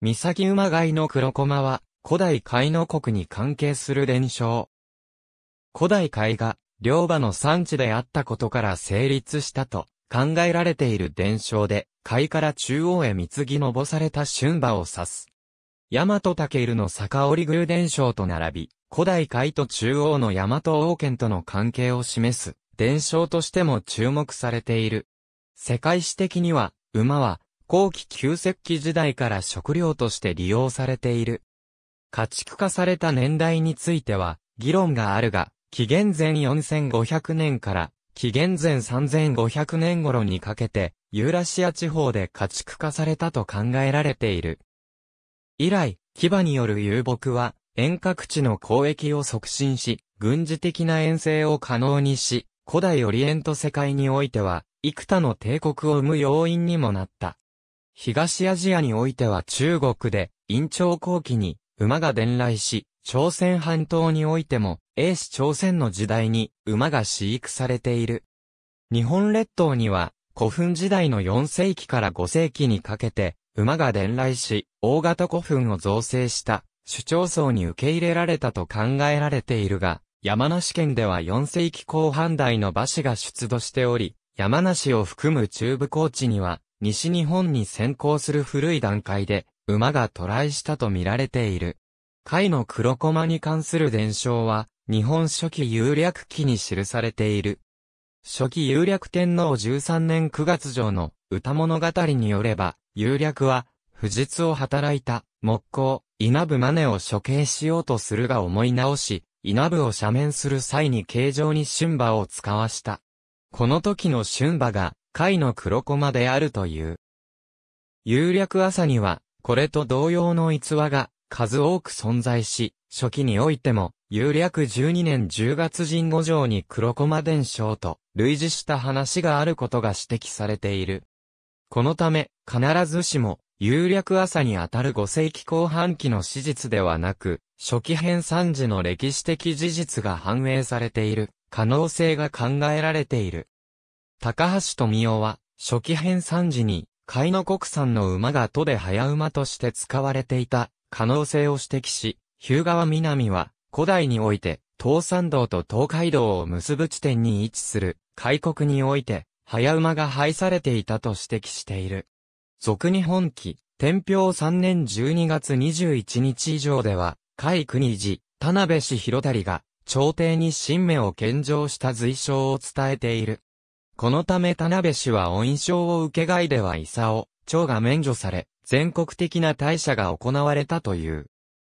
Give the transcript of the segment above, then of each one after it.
三崎馬街の黒駒は、古代海の国に関係する伝承。古代海が、両馬の産地であったことから成立したと考えられている伝承で、海から中央へ貢ぎのぼされた春馬を指す。大和武尊の坂織宮伝承と並び、古代海と中央の大和王権との関係を示す伝承としても注目されている。世界史的には、馬は後期旧石器時代から食料として利用されている。家畜化された年代については、議論があるが、紀元前4500年から紀元前3500年頃にかけて、ユーラシア地方で家畜化されたと考えられている。以来、牙による遊牧は、遠隔地の交易を促進し、軍事的な遠征を可能にし、古代オリエント世界においては、幾多の帝国を生む要因にもなった。東アジアにおいては中国で、陰朝後期に馬が伝来し、朝鮮半島においても、英史朝鮮の時代に馬が飼育されている。日本列島には、古墳時代の4世紀から5世紀にかけて、馬が伝来し、大型古墳を造成した主張層に受け入れられたと考えられているが、山梨県では4世紀後半代の馬氏が出土しており、山梨を含む中部高地には、西日本に先行する古い段階で、馬が渡来したと見られている。貝の黒駒に関する伝承は、日本初期有略記に記されている。初期有略天皇13年9月上の歌物語によれば、有略は、不実を働いた、木工、稲部真似を処刑しようとするが思い直し、稲部を斜面する際に形状に春馬を使わした。この時の春馬が、貝の黒駒であるという。有略朝には、これと同様の逸話が数多く存在し、初期においても、有略12年10月神五条に黒駒伝承と類似した話があることが指摘されている。このため、必ずしも、有略朝にあたる5世紀後半期の史実ではなく、初期編3時の歴史的事実が反映されている可能性が考えられている。高橋富夫は、初期編3時に、甲斐の国産の馬が都で早馬として使われていた可能性を指摘し、日向川南は古代において東山道と東海道を結ぶ地点に位置する開国において早馬が廃されていたと指摘している。俗日本記、天平3年12月21日以上では、甲斐国寺、田辺氏広谷が朝廷に新名を献上した随称を伝えている。このため田辺氏は恩賞を受け外では伊佐を、長が免除され、全国的な大社が行われたという。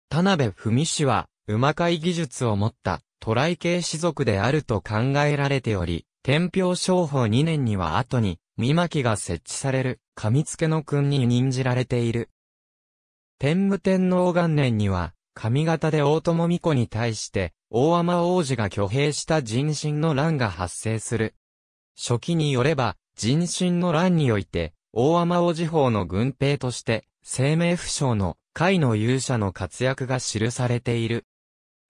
田辺文氏は、馬飼い技術を持った、トライ系士族であると考えられており、天平商法2年には後に、見巻が設置される、神付の訓に任じられている。天武天皇元年には、上方で大友巫子に対して、大天王子が挙兵した人心の乱が発生する。初期によれば、人心の乱において、大天王寺法の軍兵として、生命不詳の海の勇者の活躍が記されている。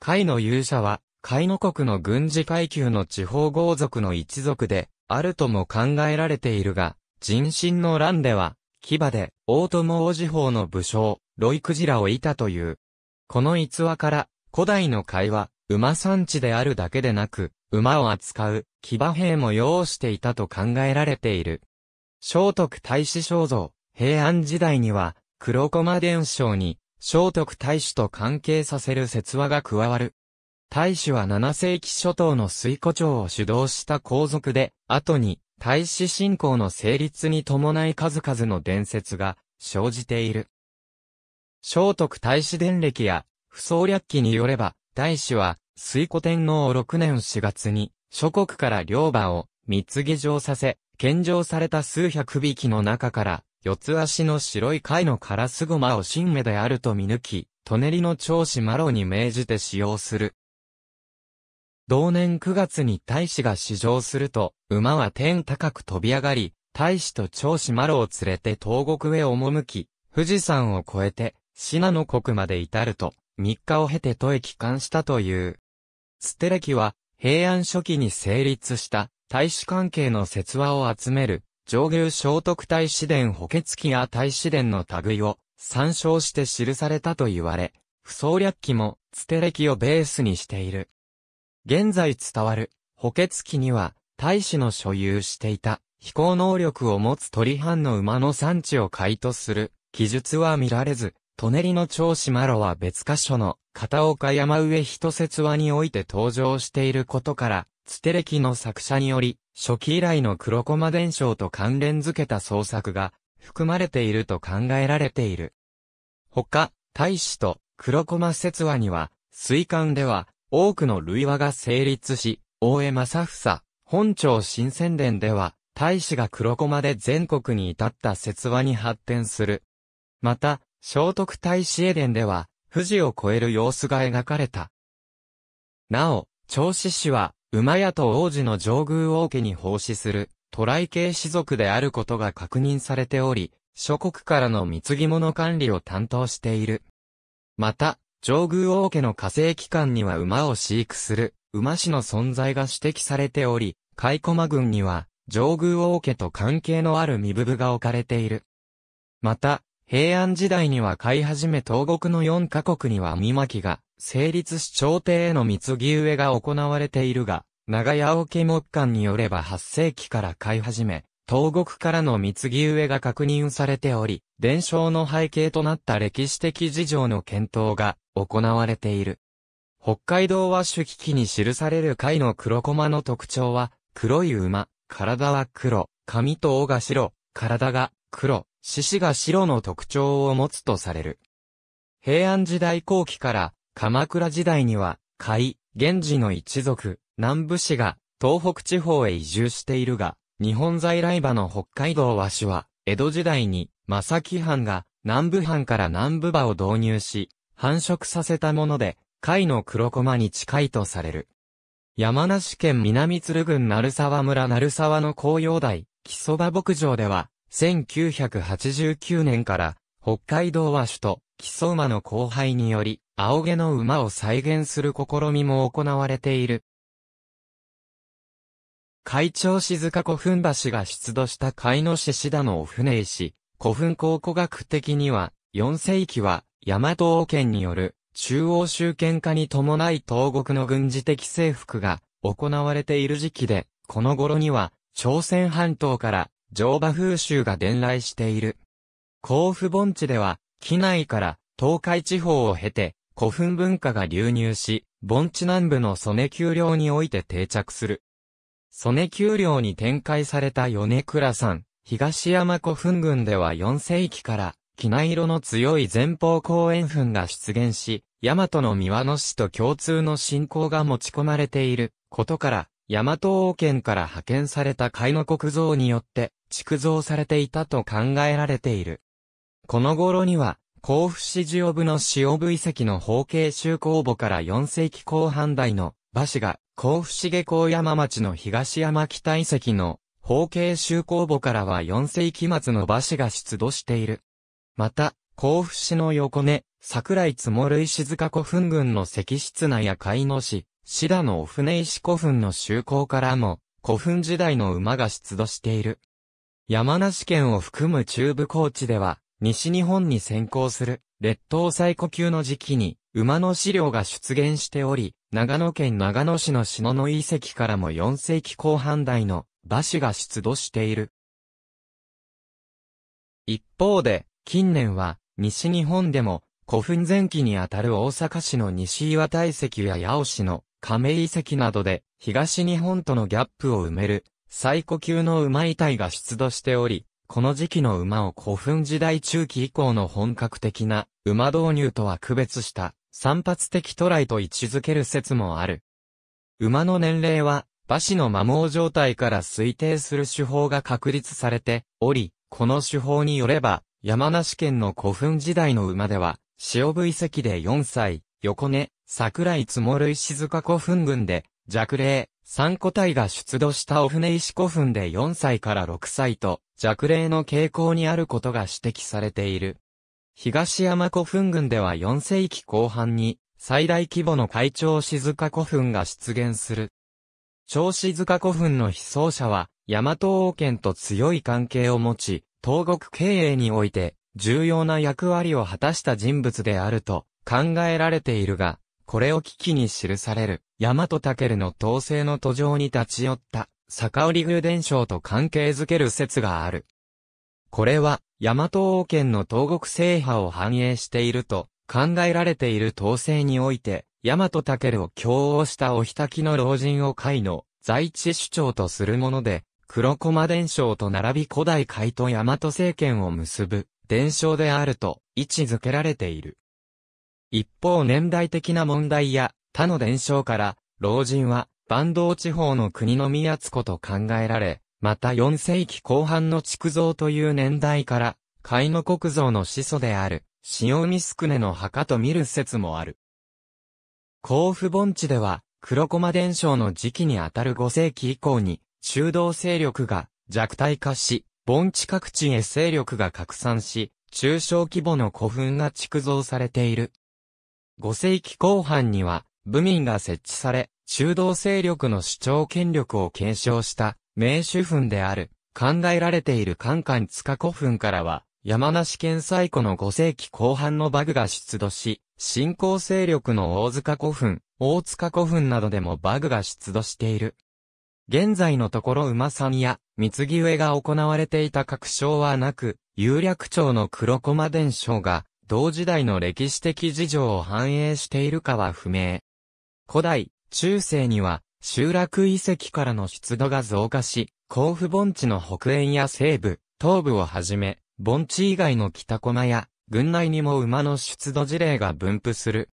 海の勇者は、海の国の軍事階級の地方豪族の一族で、あるとも考えられているが、人心の乱では、牙で、大友王子法の武将、ロイクジラをいたという。この逸話から、古代の会は、馬産地であるだけでなく、馬を扱う、騎馬兵も用していたと考えられている。聖徳太子肖像、平安時代には、黒駒伝承に、聖徳太子と関係させる説話が加わる。太子は7世紀初頭の水古町を主導した皇族で、後に、太子信仰の成立に伴い数々の伝説が生じている。聖徳太子伝歴や、不創略記によれば、太子は、水古天皇6年4月に、諸国から両馬を三つ下状させ、献上された数百匹の中から、四つ足の白い貝のカラスゴマを新芽であると見抜き、舎人の長子マロに命じて使用する。同年9月に大使が試乗すると、馬は天高く飛び上がり、大使と長子マロを連れて東国へ赴き、富士山を越えて、信濃国まで至ると、3日を経て都へ帰還したという。ステレキは、平安初期に成立した大使関係の説話を集める上流聖徳太子伝補欠記や太子伝の類を参照して記されたと言われ、不創略記も、つて歴をベースにしている。現在伝わる、補欠記には、大使の所有していた、飛行能力を持つ鳥藩の馬の産地を回とする、記述は見られず、舎人の長子マロは別箇所の、片岡山上一説話において登場していることから、つて歴の作者により、初期以来の黒駒伝承と関連づけた創作が、含まれていると考えられている。他、大使と黒駒説話には、水管では、多くの類話が成立し、大江正房、本庁新宣伝では、大使が黒駒で全国に至った説話に発展する。また、聖徳太子絵伝では、富士を越える様子が描かれた。なお、銚子氏は、馬屋と王子の上宮王家に奉仕する、渡来系士族であることが確認されており、諸国からの貢ぎ物管理を担当している。また、上宮王家の火星機関には馬を飼育する、馬氏の存在が指摘されており、海駒軍には、上宮王家と関係のある身部が置かれている。また、平安時代には買い始め東国の4カ国には見巻きが成立し朝廷への貢ぎ植えが行われているが、長屋沖木館管によれば8世紀から買い始め、東国からの貢ぎ植えが確認されており、伝承の背景となった歴史的事情の検討が行われている。北海道和種危機に記される貝の黒駒の特徴は、黒い馬、体は黒、髪と尾が白、体が黒、獅子が白の特徴を持つとされる。平安時代後期から鎌倉時代には、甲斐、源氏の一族、南部氏が東北地方へ移住しているが、日本在来馬の北海道和紙は、江戸時代に、正木藩が南部藩から南部馬を導入し、繁殖させたもので、貝の黒駒に近いとされる。山梨県南鶴郡鳴沢村鳴沢の紅葉台、木蕎ば牧場では、1989年から、北海道和種と木曽馬の後輩により、青毛の馬を再現する試みも行われている。海長静古墳橋が出土した貝の獅子田のお船石。古墳考古学的には、4世紀は、大和王権による中央集権化に伴い東国の軍事的征服が行われている時期で、この頃には、朝鮮半島から乗馬風習が伝来している。甲府盆地では、機内から東海地方を経て、古墳文化が流入し、盆地南部の曽根丘陵において定着する。曽根丘陵に展開された米倉山、東山古墳群では4世紀から、機内色の強い前方後円墳が出現し、大和の三輪の死と共通の信仰が持ち込まれていることから、大和王権から派遣された甲斐の国像によって、築造されていたと考えられている。この頃には、甲府市塩部の塩部遺跡の方形州公墓から4世紀後半代の馬氏が、甲府市下高山町の東山北遺跡の方形州公墓からは4世紀末の馬氏が出土している。また、甲府市の横根、桜井積石塚古墳群の石室内や貝の市、シダのお船石古墳の修行からも、古墳時代の馬が出土している。山梨県を含む中部高地では、西日本に先行する、列島最古級の時期に、馬の資料が出現しており、長野県長野市の篠の遺跡からも4世紀後半代の馬種が出土している。一方で、近年は、西日本でも、古墳前期にあたる大阪市の西岩大石や八尾市の亀井跡などで東日本とのギャップを埋める最古級の馬遺体が出土しており、この時期の馬を古墳時代中期以降の本格的な馬導入とは区別した散発的渡来と位置づける説もある。馬の年齢は馬死の摩耗状態から推定する手法が確立されており、この手法によれば山梨県の古墳時代の馬では塩部遺跡で4歳、横根、桜井積もる石塚古墳群で、弱霊、三個体が出土したお船石古墳で4歳から6歳と、弱霊の傾向にあることが指摘されている。東山古墳群では4世紀後半に、最大規模の海長静塚古墳が出現する。長静塚古墳の被葬者は、大和王権と強い関係を持ち、東国経営において、重要な役割を果たした人物であると考えられているが、これを危機に記される、大和武の統制の途上に立ち寄った、坂織宮伝承と関係づける説がある。これは、大和王権の東国制覇を反映していると、考えられている統制において、大和武を強応したおひたきの老人を会の在地主張とするもので、黒駒伝承と並び古代会と大和政権を結ぶ伝承であると位置づけられている。一方年代的な問題や他の伝承から、老人は、坂東地方の国の宮津子と考えられ、また4世紀後半の築造という年代から、海の国造の始祖である、塩見宿根の墓と見る説もある。甲府盆地では、黒駒伝承の時期にあたる5世紀以降に、中道勢力が弱体化し、盆地各地へ勢力が拡散し、中小規模の古墳が築造されている。5世紀後半には、部民が設置され、中道勢力の主張権力を継承した名手墳である、考えられているカンカン塚古墳からは、山梨県最古の5世紀後半のバグが出土し、新興勢力の大塚古墳、大塚古墳などでもバグが出土している。現在のところ馬さんや、三木植えが行われていた確証はなく、有略町の黒駒伝承が、同時代の歴史的事情を反映しているかは不明。古代、中世には、集落遺跡からの出土が増加し、甲府盆地の北縁や西部、東部をはじめ、盆地以外の北駒や、軍内にも馬の出土事例が分布する。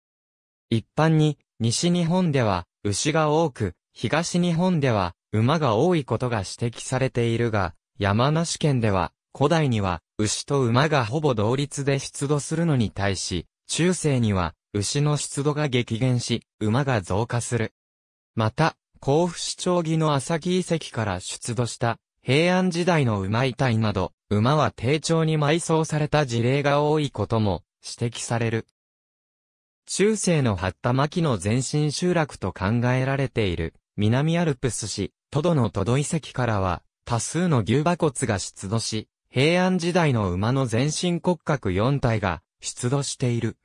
一般に、西日本では、牛が多く、東日本では、馬が多いことが指摘されているが、山梨県では、古代には、牛と馬がほぼ同率で出土するのに対し、中世には、牛の出土が激減し、馬が増加する。また、甲府市長儀の朝木遺跡から出土した、平安時代の馬遺体など、馬は丁重に埋葬された事例が多いことも指摘される。中世の八田巻の前身集落と考えられている南アルプス市、トドの都土遺跡からは多数の牛馬骨が出土し、平安時代の馬の全身骨格4体が出土している。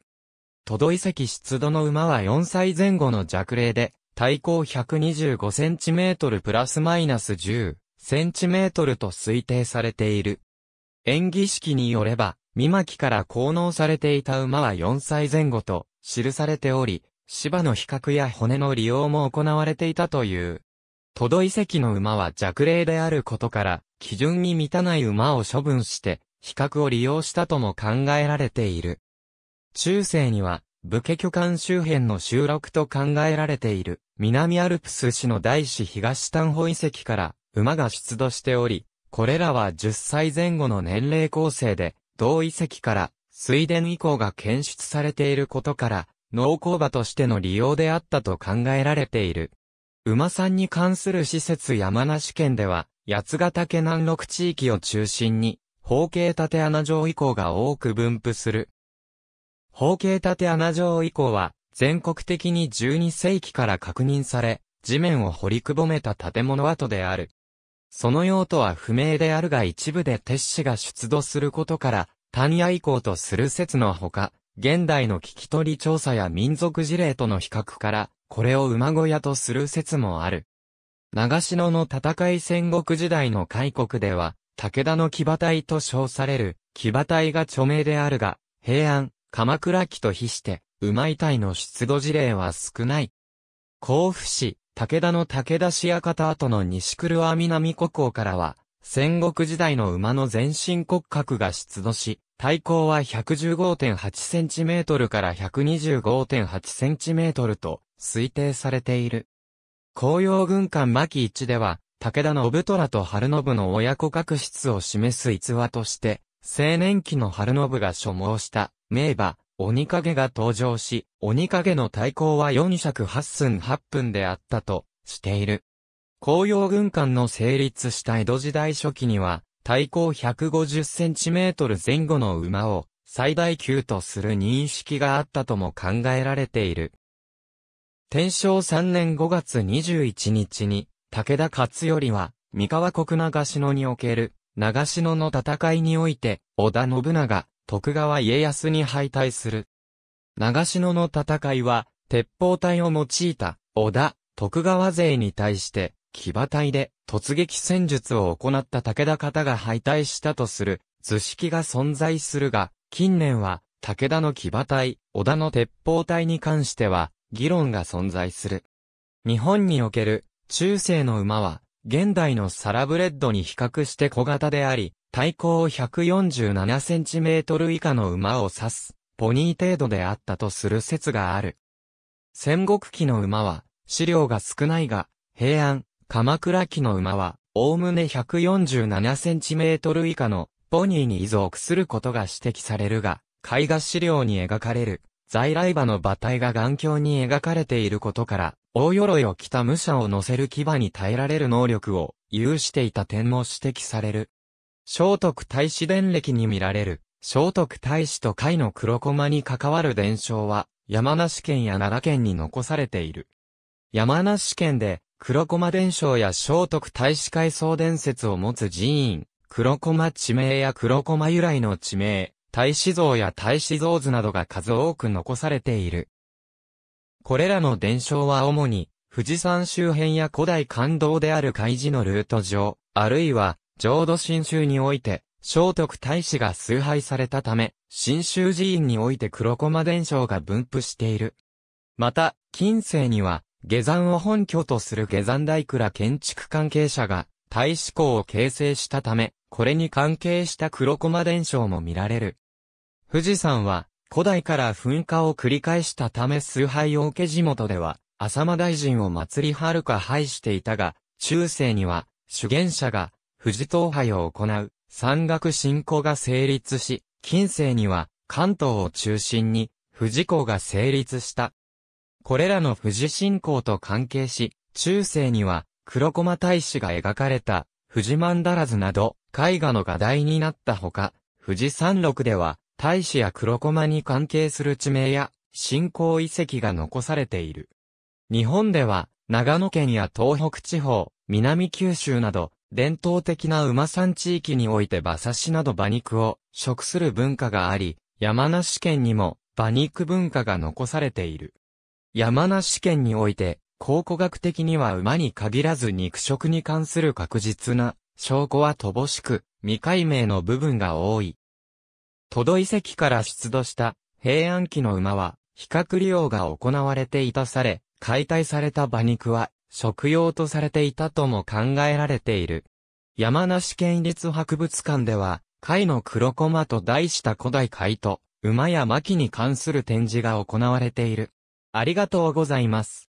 都土遺跡出土の馬は4歳前後の弱齢で、体高 125cm プラスマイナス 10cm と推定されている。演技式によれば、見巻きから効能されていた馬は4歳前後と記されており、芝の比較や骨の利用も行われていたという。都土遺跡の馬は弱齢であることから、基準に満たない馬を処分して、比較を利用したとも考えられている。中世には、武家巨漢周辺の収録と考えられている、南アルプス市の大師東丹保遺跡から、馬が出土しており、これらは10歳前後の年齢構成で、同遺跡から、水田以降が検出されていることから、農耕馬としての利用であったと考えられている。馬さんに関する施設山梨県では、八ヶ岳南麓地域を中心に、方形縦穴状遺構が多く分布する。方形縦穴状遺構は、全国的に12世紀から確認され、地面を掘りくぼめた建物跡である。その用途は不明であるが一部で鉄子が出土することから、単野遺構とする説のほか、現代の聞き取り調査や民族事例との比較から、これを馬小屋とする説もある。長篠の戦い戦国時代の開国では、武田の騎馬隊と称される、騎馬隊が著名であるが、平安、鎌倉期と比して、馬遺体の出土事例は少ない。甲府市、武田の武田市館跡の西黒阿南古港からは、戦国時代の馬の全身骨格が出土し、体高は 115.8cm から 125.8cm と推定されている。紅葉軍艦巻一では、武田信虎と春信の親子確執を示す逸話として、青年期の春信が所望した、名馬、鬼影が登場し、鬼影の対抗は4尺8寸8分であったと、している。紅葉軍艦の成立した江戸時代初期には、体高150センチメートル前後の馬を、最大級とする認識があったとも考えられている。天正3年5月21日に、武田勝頼は、三河国長篠における、長篠の戦いにおいて、織田信長、徳川家康に敗退する。長篠の戦いは、鉄砲隊を用いた、織田、徳川勢に対して、騎馬隊で突撃戦術を行った武田方が敗退したとする図式が存在するが、近年は武田の騎馬隊、織田の鉄砲隊に関しては、議論が存在する。日本における中世の馬は現代のサラブレッドに比較して小型であり、体高を 147cm 以下の馬を指す、ポニー程度であったとする説がある。戦国期の馬は、資料が少ないが、平安、鎌倉期の馬は、おおむね 147cm 以下のポニーに遺存することが指摘されるが、絵画資料に描かれる在来馬の馬体が眼鏡に描かれていることから、大鎧を着た武者を乗せる牙に耐えられる能力を有していた点も指摘される。聖徳太子伝歴に見られる、聖徳太子と斐の黒駒に関わる伝承は、山梨県や奈良県に残されている。山梨県で、黒駒伝承や聖徳太子回想伝説を持つ寺院、黒駒地名や黒駒由来の地名、太子像や太子像図などが数多く残されている。これらの伝承は主に、富士山周辺や古代感動である開示のルート上、あるいは、浄土真宗において、聖徳太子が崇拝されたため、真宗寺院において黒駒伝承が分布している。また、近世には、下山を本拠とする下山大蔵建築関係者が、大志校を形成したため、これに関係した黒駒伝承も見られる。富士山は古代から噴火を繰り返したため崇拝を受け地元では、浅間大臣を祭りはるか拝していたが、中世には、主言者が、富士東拝を行う、山岳信仰が成立し、近世には、関東を中心に、富士港が成立した。これらの富士信仰と関係し、中世には、黒駒大使が描かれた、富士曼ダラズなど、絵画の画題になったほか、富士山麓では、大使や黒駒に関係する地名や、信仰遺跡が残されている。日本では、長野県や東北地方、南九州など、伝統的な馬産地域において馬刺しなど馬肉を食する文化があり、山梨県にも馬肉文化が残されている。山梨県において、考古学的には馬に限らず肉食に関する確実な証拠は乏しく、未解明の部分が多い。都土遺跡から出土した平安期の馬は、比較利用が行われていたされ、解体された馬肉は、食用とされていたとも考えられている。山梨県立博物館では、貝の黒駒と題した古代貝と、馬や牧に関する展示が行われている。ありがとうございます。